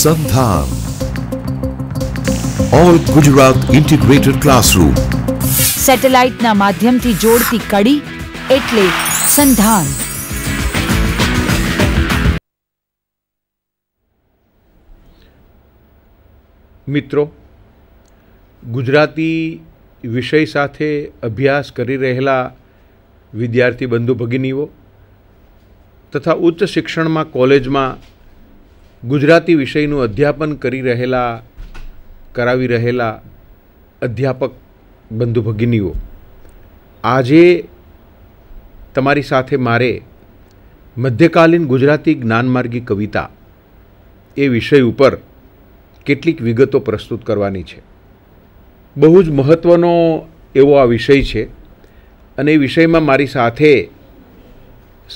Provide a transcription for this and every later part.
સંધાન all Gujarat integrated classroom સેટેલાઇટના માધ્યમથી જોડતી કડી એટલે સંધાન મિત્રો ગુજરાતી વિષય સાથે અભ્યાસ કરી રહેલા વિદ્યાર્થી બંધુ ભગિનીઓ તથા ઉચ્ચ શિક્ષણમાં કોલેજમાં ગુજરાતી વિષયનું અધ્યાપન કરી રહેલા કરાવી રહેલા અધ્યાપક બંધુ ભગિનીઓ આજે તમારી સાથે મારે મધ્યકાલીન ગુજરાતી જ્ઞાનમાર્ગી કવિતા એ વિષય ઉપર કેટલીક વિગતો પ્રસ્તુત કરવાની છે બહુ જ મહત્ત્વનો એવો આ વિષય છે અને એ વિષયમાં મારી સાથે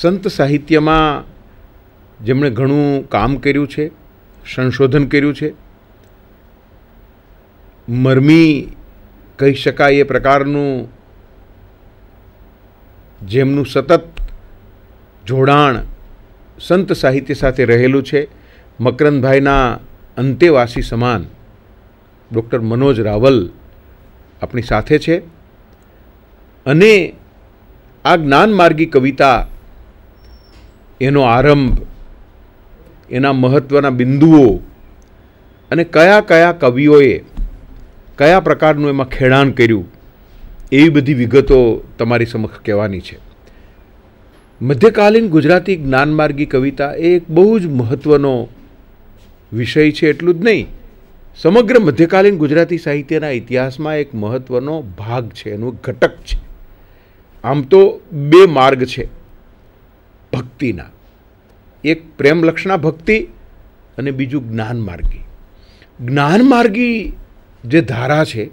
સંત સાહિત્યમાં જેમણે ઘણું કામ કર્યું છે સંશોધન કર્યું છે મરમી કહી શકાય એ પ્રકારનું જેમનું સતત જોડાણ સંત સાહિત્ય સાથે રહેલું છે મકરંદભાઈના અંતેવાસી સમાન ડૉક્ટર મનોજ રાવલ આપણી સાથે છે અને આ જ્ઞાનમાર્ગી કવિતા એનો આરંભ એના મહત્ત્વના બિંદુઓ અને કયા કયા કવિઓએ કયા પ્રકારનું એમાં ખેડાણ કર્યું એવી બધી વિગતો તમારી સમક્ષ કહેવાની છે મધ્યકાલીન ગુજરાતી જ્ઞાનમાર્ગી કવિતા એ એક બહુ જ મહત્ત્વનો વિષય છે એટલું જ નહીં સમગ્ર મધ્યકાલીન ગુજરાતી સાહિત્યના ઇતિહાસમાં એક મહત્ત્વનો ભાગ છે એનું ઘટક છે આમ તો બે માર્ગ છે ભક્તિના એક પ્રેમલક્ષણા ભક્તિ અને બીજું જ્ઞાનમાર્ગી જ્ઞાનમાર્ગી જે ધારા છે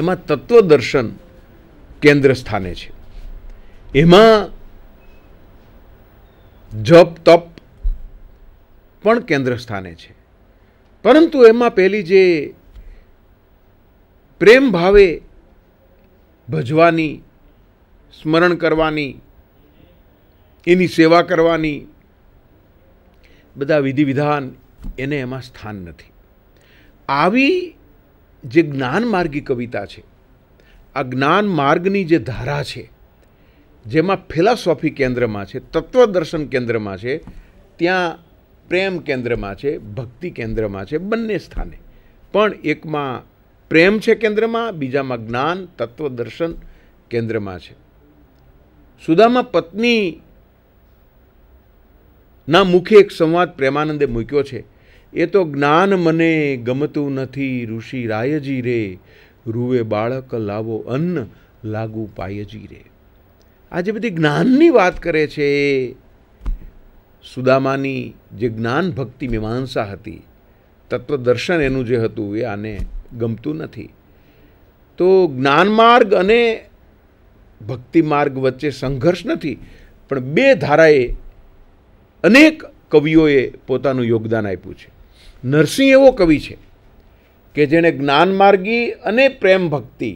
એમાં તત્વદર્શન કેન્દ્ર સ્થાને છે એમાં જપ તપ પણ કેન્દ્ર સ્થાને છે પરંતુ એમાં પહેલી જે પ્રેમ ભાવે ભજવાની સ્મરણ કરવાની એની સેવા કરવાની બધા વિધિવિધાન એને એમાં સ્થાન નથી આવી જે જ્ઞાન માર્ગી કવિતા છે આ જ્ઞાન માર્ગની જે ધારા છે જેમાં ફિલોસોફી કેન્દ્રમાં છે તત્વદર્શન કેન્દ્રમાં છે ત્યાં પ્રેમ કેન્દ્રમાં છે ભક્તિ કેન્દ્રમાં છે બંને સ્થાને પણ એકમાં પ્રેમ છે કેન્દ્રમાં બીજામાં જ્ઞાન તત્વદર્શન કેન્દ્રમાં છે સુદામા પત્ની ના મુખે એક સંવાદ પ્રેમાનંદે મૂક્યો છે એ તો જ્ઞાન મને ગમતું નથી ઋષિ રાયજી રે રૂવે બાળક લાવો અન્ન લાગુ પાયજી રે આ જે બધી જ્ઞાનની વાત કરે છે સુદામાની જે જ્ઞાન ભક્તિ મીમાંસા હતી તત્વદર્શન એનું જે હતું એ આને ગમતું નથી તો જ્ઞાન માર્ગ અને ભક્તિ માર્ગ વચ્ચે સંઘર્ષ નથી પણ બે ધારાએ અનેક કવિઓએ પોતાનું યોગદાન આપ્યું છે નરસિંહ એવો કવિ છે કે જેણે જ્ઞાન માર્ગી અને પ્રેમ ભક્તિ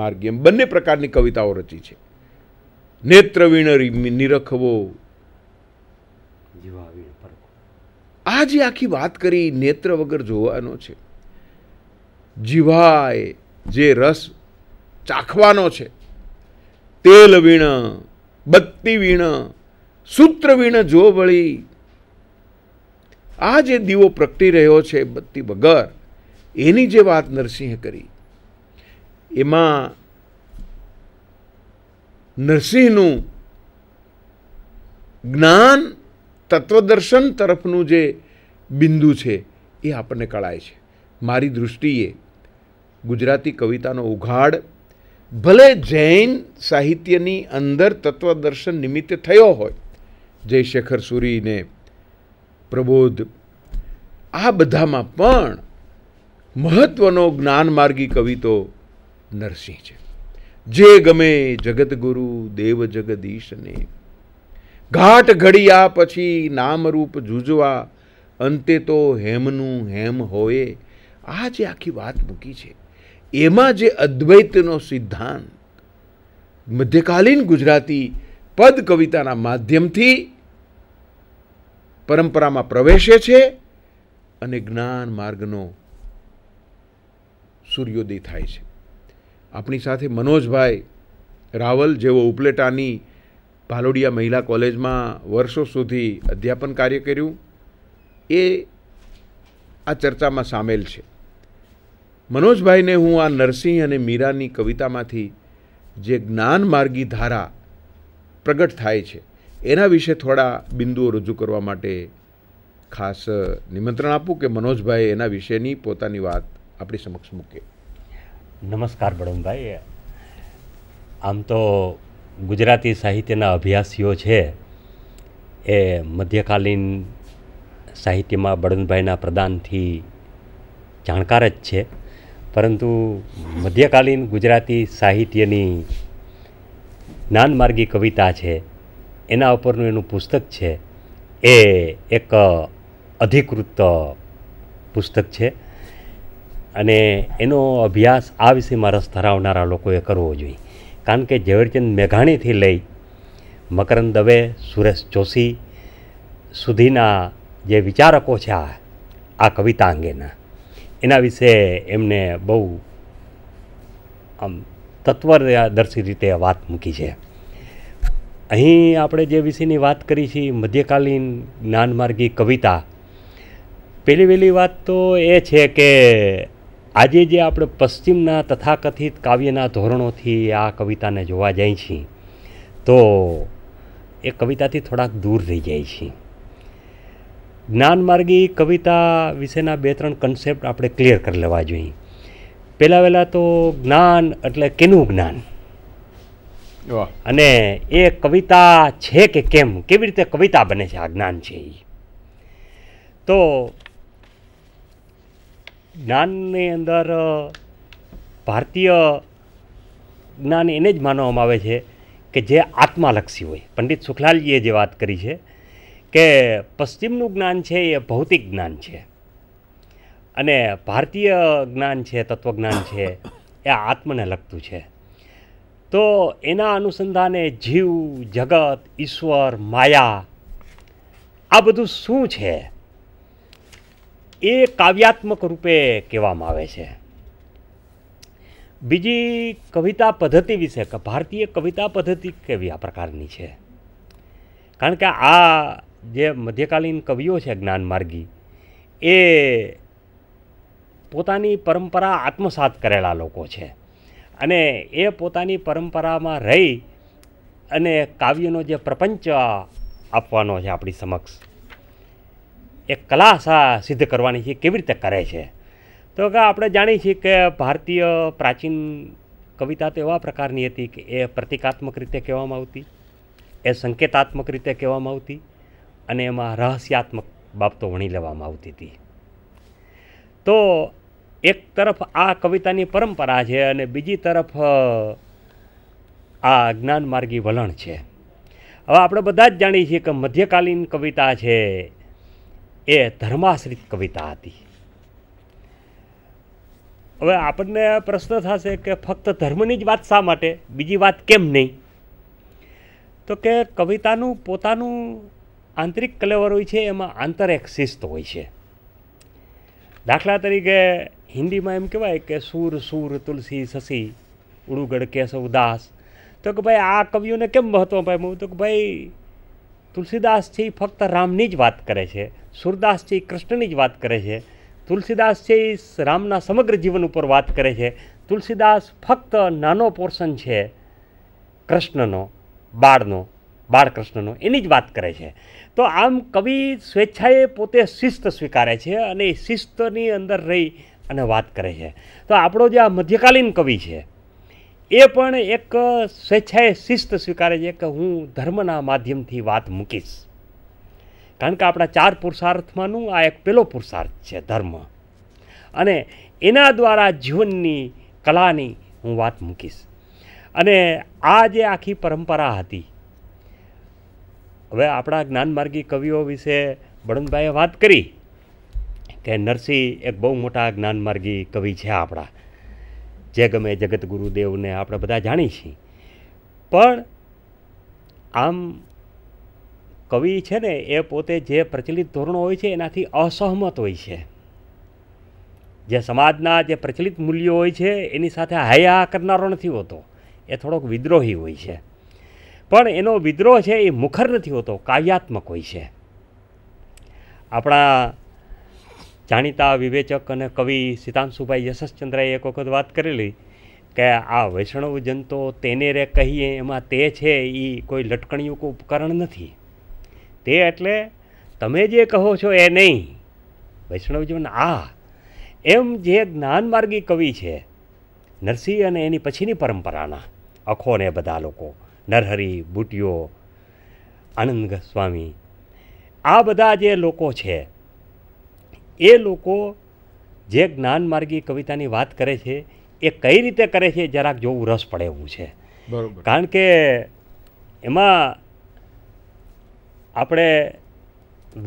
માર્ગી એમ બંને પ્રકારની કવિતાઓ રચી છે નેત્રવીણ નિરખવો આ જે આખી વાત કરી નેત્ર વગર જોવાનો છે જીવાય જે રસ ચાખવાનો છે તેલ વીણ બત્તી વીણ સૂત્રવીણ જો વળી આ જે દીવો પ્રગટી રહ્યો છે બત્તી વગર એની જે વાત નરસિંહે કરી એમાં નરસિંહનું જ્ઞાન તત્વદર્શન તરફનું જે બિંદુ છે એ આપણને કળાય છે મારી દૃષ્ટિએ ગુજરાતી કવિતાનો ઉઘાડ ભલે જૈન સાહિત્યની અંદર તત્વદર્શન નિમિત્તે થયો હોય જયશેખર સુરીને પ્રબોધ આ બધામાં પણ મહત્ત્વનો જ્ઞાનમાર્ગી કવિ તો નરસિંહ છે જે ગમે જગતગુરુ દેવ જગદીશને ઘાટ ઘડિયા પછી નામરૂપ જુજવા અંતે તો હેમનું હેમ હોય આ જે આખી વાત મૂકી છે એમાં જે અદ્વૈતનો સિદ્ધાંત મધ્યકાલીન ગુજરાતી પદ કવિતાના માધ્યમથી પરંપરામાં પ્રવેશે છે અને જ્ઞાન માર્ગનો સૂર્યોદય થાય છે આપણી સાથે મનોજભાઈ રાવલ જેવો ઉપલેટાની ભાલોડિયા મહિલા કોલેજમાં વર્ષો સુધી અધ્યાપન કાર્ય કર્યું એ આ ચર્ચામાં સામેલ છે મનોજભાઈને હું આ નરસિંહ અને મીરાની કવિતામાંથી જે જ્ઞાન માર્ગી ધારા પ્રગટ થાય છે એના વિશે થોડા બિંદુઓ રજૂ કરવા માટે ખાસ નિમંત્રણ આપું કે મનોજભાઈ એના વિશેની પોતાની વાત આપણી સમક્ષ મૂકે નમસ્કાર બળવંતભાઈ આમ તો ગુજરાતી સાહિત્યના અભ્યાસીઓ છે એ મધ્યકાલીન સાહિત્યમાં બળવંતભાઈના પ્રદાનથી જાણકાર જ છે પરંતુ મધ્યકાલીન ગુજરાતી સાહિત્યની જ્ઞાનમાર્ગી કવિતા છે એના ઉપરનું એનું પુસ્તક છે એ એક અધિકૃત પુસ્તક છે અને એનો અભ્યાસ આ વિષયમાં રસ ધરાવનારા લોકોએ કરવો જોઈએ કારણ કે ઝવેરચંદ મેઘાણીથી લઈ મકરંદ દવે સુરેશ જોશી સુધીના જે વિચારકો છે આ આ કવિતા અંગેના એના વિશે એમને બહુ આમ તત્વદર્શી રીતે વાત મૂકી છે અહીં આપણે જે વિષયની વાત કરી છે મધ્યકાલીન જ્ઞાનમાર્ગી કવિતા પહેલી વહેલી વાત તો એ છે કે આજે જે આપણે પશ્ચિમના તથાકથિત કાવ્યના ધોરણોથી આ કવિતાને જોવા જાય છીએ તો એ કવિતાથી થોડાક દૂર રહી જાય છે જ્ઞાનમાર્ગી કવિતા વિશેના બે ત્રણ કન્સેપ્ટ આપણે ક્લિયર કરી લેવા જોઈએ પહેલાં વહેલાં તો જ્ઞાન એટલે કેનું જ્ઞાન અને એ કવિતા છે કે કેમ કેવી રીતે કવિતા બને છે આ જ્ઞાન છે એ તો જ્ઞાનની અંદર ભારતીય જ્ઞાન એને જ માનવામાં આવે છે કે જે આત્માલક્ષી હોય પંડિત સુખલાલજીએ જે વાત કરી છે કે પશ્ચિમનું જ્ઞાન છે એ ભૌતિક જ્ઞાન છે અને ભારતીય જ્ઞાન છે તત્વજ્ઞાન છે એ આત્મને લગતું છે તો એના અનુસંધાને જીવ જગત ઈશ્વર માયા આ બધું શું છે એ કાવ્યાત્મક રૂપે કહેવામાં આવે છે બીજી કવિતા પદ્ધતિ વિશે ભારતીય કવિતા પદ્ધતિ કેવી આ પ્રકારની છે કારણ કે આ જે મધ્યકાલીન કવિઓ છે જ્ઞાનમાર્ગી એ પોતાની પરંપરા આત્મસાત કરેલા લોકો છે અને એ પોતાની પરંપરામાં રહી અને કાવ્યનો જે પ્રપંચ આપવાનો છે આપણી સમક્ષ એ કલા સિદ્ધ કરવાની છે કેવી રીતે કરે છે તો કે આપણે જાણીએ છીએ કે ભારતીય પ્રાચીન કવિતા તો એવા પ્રકારની હતી કે એ પ્રતિકાત્મક રીતે કહેવામાં આવતી એ સંકેતાત્મક રીતે કહેવામાં આવતી અને એમાં રહસ્યાત્મક બાબતો વણી લેવામાં આવતી હતી તો એક તરફ આ કવિતાની પરંપરા છે અને બીજી તરફ આ જ્ઞાન માર્ગી વલણ છે હવે આપણે બધા જ જાણીએ છીએ કે મધ્યકાલીન કવિતા છે એ ધર્માશ્રિત કવિતા હતી હવે આપણને પ્રશ્ન થશે કે ફક્ત ધર્મની જ વાત શા માટે બીજી વાત કેમ નહીં તો કે કવિતાનું પોતાનું આંતરિક કલેવર હોય છે એમાં આંતર એક શિસ્ત હોય છે દાખલા તરીકે હિન્દીમાં એમ કહેવાય કે સૂર સૂર તુલસી સસી ઉડુગઢ કેશવ દાસ તો કે ભાઈ આ કવિઓને કેમ મહત્વ પામ્યું તો કે ભાઈ તુલસીદાસ છે એ ફક્ત રામની જ વાત કરે છે સુરદાસ છે એ કૃષ્ણની જ વાત કરે છે તુલસીદાસ છે એ રામના સમગ્ર જીવન ઉપર વાત કરે છે તુલસીદાસ ફક્ત નાનો પોર્શન છે કૃષ્ણનો બાળનો બાળકૃષ્ણનો એની જ વાત કરે છે તો આમ કવિ સ્વેચ્છાએ પોતે શિસ્ત સ્વીકારે છે અને એ શિસ્તની અંદર રહી અને વાત કરે છે તો આપણો જે આ મધ્યકાલીન કવિ છે એ પણ એક સ્વેચ્છાએ શિસ્ત સ્વીકારે છે કે હું ધર્મના માધ્યમથી વાત મૂકીશ કારણ કે આપણા ચાર પુરુષાર્થમાંનું આ એક પેલો પુરુષાર્થ છે ધર્મ અને એના દ્વારા જીવનની કલાની હું વાત મૂકીશ અને આ જે આખી પરંપરા હતી હવે આપણા જ્ઞાનમાર્ગી કવિઓ વિશે ભણંતભાઈએ વાત કરી કે નરસિંહ એક બહુ મોટા જ્ઞાનમાર્ગી કવિ છે આપણા જે ગમે જગત ગુરુદેવને આપણે બધા જાણીએ છીએ પણ આમ કવિ છે ને એ પોતે જે પ્રચલિત ધોરણો હોય છે એનાથી અસહમત હોય છે જે સમાજના જે પ્રચલિત મૂલ્યો હોય છે એની સાથે હયા કરનારો નથી હોતો એ થોડોક વિદ્રોહી હોય છે પણ એનો વિદ્રોહ છે એ મુખર નથી હોતો કાવ્યાત્મક હોય છે આપણા જાણીતા વિવેચક અને કવિ સીતાંશુભાઈ યશસચંદ્રએ એક વખત વાત કરેલી કે આ વૈષ્ણવ જંતો તેને રે કહીએ એમાં તે છે એ કોઈ લટકણિયું ઉપકરણ નથી તે એટલે તમે જે કહો છો એ નહીં વૈષ્ણવજન આ એમ જે જ્ઞાનમાર્ગી કવિ છે નરસિંહ અને એની પછીની પરંપરાના અખો ને બધા લોકો નરહરી બુટિયો આનંદ ગોસ્વામી આ બધા જે લોકો છે એ લોકો જે જ્ઞાન માર્ગી કવિતાની વાત કરે છે એ કઈ રીતે કરે છે જરાક જોવું રસ પડે એવું છે બરાબર કારણ કે એમાં આપણે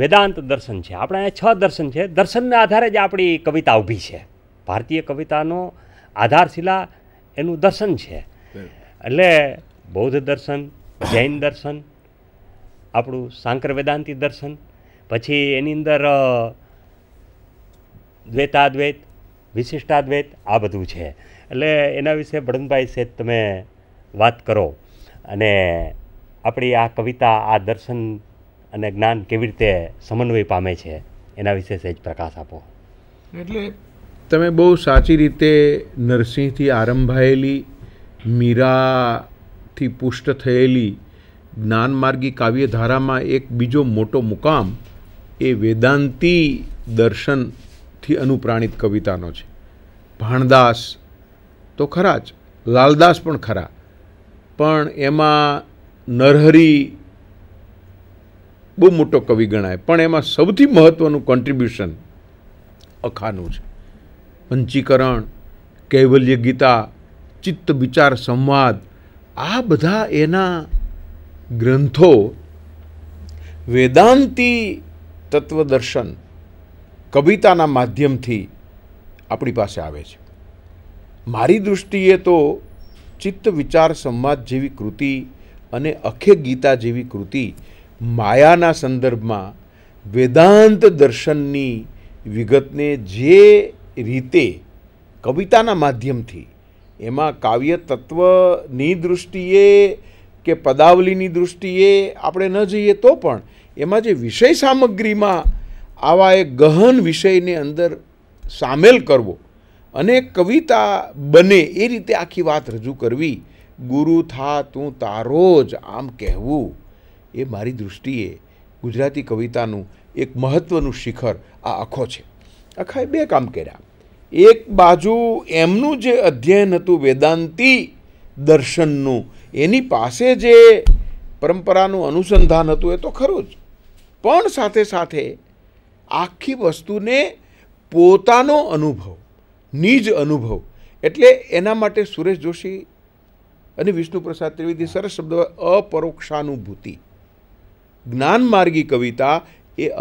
વેદાંત દર્શન છે આપણે અહીંયા છ દર્શન છે દર્શનના આધારે જ આપણી કવિતા ઊભી છે ભારતીય કવિતાનો આધારશિલા એનું દર્શન છે એટલે બૌદ્ધ દર્શન જૈન દર્શન આપણું સાંકર વેદાંતિ દર્શન પછી એની અંદર દ્વૈતાદ્વૈત વિશિષ્ટાદ્વૈત આ બધું છે એટલે એના વિશે ભડંગભાઈ સેજ તમે વાત કરો અને આપણી આ કવિતા આ દર્શન અને જ્ઞાન કેવી રીતે સમન્વય પામે છે એના વિશે સહેજ પ્રકાશ આપો એટલે તમે બહુ સાચી રીતે નરસિંહથી આરંભાયેલી મીરા થી પુષ્ટ થયેલી જ્ઞાનમાર્ગી કાવ્યધારામાં એક બીજો મોટો મુકામ એ વેદાંતિ દર્શનથી અનુપ્રાણિત કવિતાનો છે ભાણદાસ તો ખરા જ લાલદાસ પણ ખરા પણ એમાં નરહરી બહુ મોટો કવિ ગણાય પણ એમાં સૌથી મહત્ત્વનું કોન્ટ્રીબ્યુશન અખાનું છે પંચીકરણ કૈવલ્ય ગીતા ચિત્ત વિચાર સંવાદ આ બધા એના ગ્રંથો વેદાંતી તત્વદર્શન કવિતાના માધ્યમથી આપણી પાસે આવે છે મારી દૃષ્ટિએ તો ચિત્ત વિચાર સંવાદ જેવી કૃતિ અને અખે ગીતા જેવી કૃતિ માયાના સંદર્ભમાં વેદાંત દર્શનની વિગતને જે રીતે કવિતાના માધ્યમથી એમાં કાવ્ય તત્વની દૃષ્ટિએ કે પદાવલીની દૃષ્ટિએ આપણે ન જઈએ તો પણ એમાં જે વિષય સામગ્રીમાં આવા એક ગહન વિષયને અંદર સામેલ કરવો અને કવિતા બને એ રીતે આખી વાત રજૂ કરવી ગુરુ થા તું તારો જ આમ કહેવું એ મારી દૃષ્ટિએ ગુજરાતી કવિતાનું એક મહત્ત્વનું શિખર આ આખો છે આખાએ બે કામ કર્યા એક બાજુ એમનું જે અધ્યયન હતું વેદાંતિ દર્શનનું એની પાસે જે પરંપરાનું અનુસંધાન હતું એ તો ખરું જ પણ સાથે સાથે આખી વસ્તુને પોતાનો અનુભવ નિજ અનુભવ એટલે એના માટે સુરેશ જોશી અને વિષ્ણુપ્રસાદ ત્રિવેદી સરસ શબ્દ અપરોક્ષાનુભૂતિ જ્ઞાનમાર્ગી કવિતા એ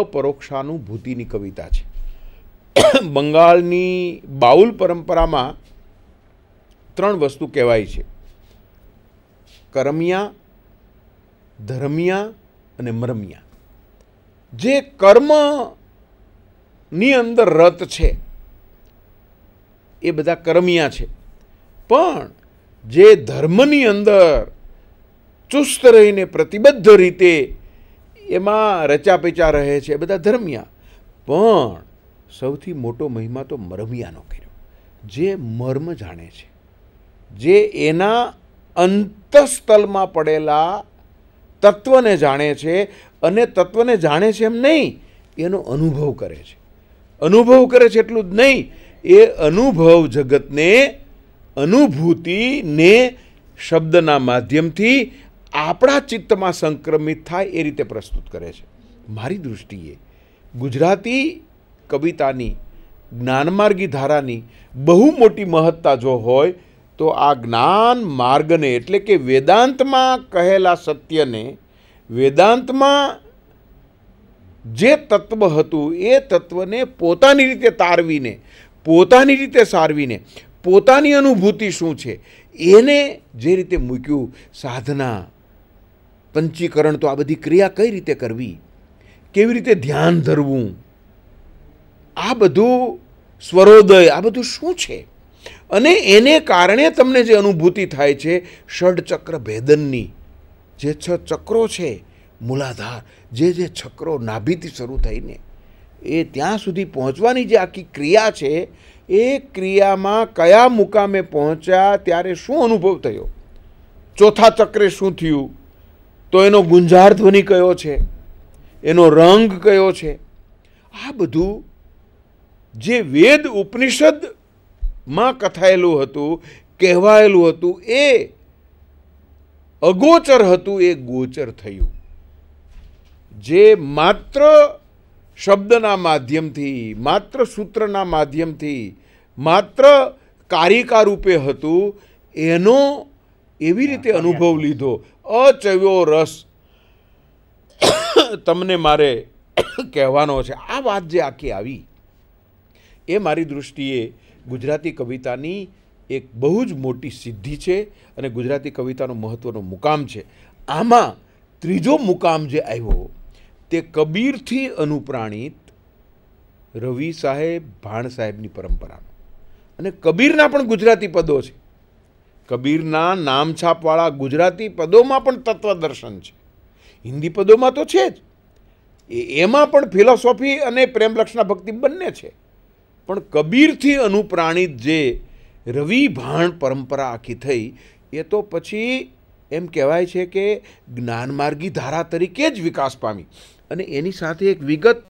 અપરોક્ષાનુભૂતિની કવિતા છે બંગાળની બાઉલ પરંપરામાં ત્રણ વસ્તુ કહેવાય છે કરમિયા ધર્મિયા અને મરમિયા જે કર્મની અંદર રત છે એ બધા કર્મિયા છે પણ જે ધર્મની અંદર ચુસ્ત રહીને પ્રતિબદ્ધ રીતે એમાં રચાપેચા રહે છે બધા ધર્મિયા પણ સૌથી મોટો મહિમા તો મરમિયાનો કર્યો જે મર્મ જાણે છે જે એના અંતસ્થલમાં પડેલા તત્વને જાણે છે અને તત્વને જાણે છે એમ નહીં એનો અનુભવ કરે છે અનુભવ કરે છે એટલું જ નહીં એ અનુભવ જગતને અનુભૂતિને શબ્દના માધ્યમથી આપણા ચિત્તમાં સંક્રમિત થાય એ રીતે પ્રસ્તુત કરે છે મારી દૃષ્ટિએ ગુજરાતી કવિતાની જ્ઞાનમાર્ગી ધારાની બહુ મોટી મહત્તા જો હોય તો આ જ્ઞાન માર્ગને એટલે કે વેદાંતમાં કહેલા સત્યને વેદાંતમાં જે તત્વ હતું એ તત્વને પોતાની રીતે તારવીને પોતાની રીતે સારવીને પોતાની અનુભૂતિ શું છે એને જે રીતે મૂક્યું સાધના પંચીકરણ તો આ બધી ક્રિયા કઈ રીતે કરવી કેવી રીતે ધ્યાન ધરવું આ બધું સ્વરોદય આ બધું શું છે અને એને કારણે તમને જે અનુભૂતિ થાય છે ષડચક્ર ભેદનની જે છ ચક્રો છે મૂલાધાર જે જે ચક્રો નાભીથી શરૂ થઈને એ ત્યાં સુધી પહોંચવાની જે આખી ક્રિયા છે એ ક્રિયામાં કયા મુકામે પહોંચ્યા ત્યારે શું અનુભવ થયો ચોથા ચક્રે શું થયું તો એનો ગુંજાર ધ્વનિ કયો છે એનો રંગ કયો છે આ બધું જે વેદ ઉપનિષદમાં કથાયેલું હતું કહેવાયેલું હતું એ અગોચર હતું એ ગોચર થયું જે માત્ર શબ્દના માધ્યમથી માત્ર સૂત્રના માધ્યમથી માત્ર કારિકા રૂપે હતું એનો એવી રીતે અનુભવ લીધો અચવ્યો રસ તમને મારે કહેવાનો છે આ વાત જે આખી આવી એ મારી દૃષ્ટિએ ગુજરાતી કવિતાની એક બહુ જ મોટી સિદ્ધિ છે અને ગુજરાતી કવિતાનો મહત્ત્વનો મુકામ છે આમાં ત્રીજો મુકામ જે આવ્યો તે કબીરથી અનુપ્રાણિત રવિ સાહેબ ભાણ સાહેબની પરંપરાનો અને કબીરના પણ ગુજરાતી પદો છે કબીરના નામછાપવાળા ગુજરાતી પદોમાં પણ તત્વદર્શન છે હિન્દી પદોમાં તો છે જ એમાં પણ ફિલોસોફી અને પ્રેમલક્ષના ભક્તિ બંને છે પણ કબીરથી અનુપ્રાણિત જે રવિ ભાણ પરંપરા આખી થઈ એ તો પછી એમ કહેવાય છે કે જ્ઞાનમાર્ગી ધારા તરીકે જ વિકાસ પામી અને એની સાથે એક વિગત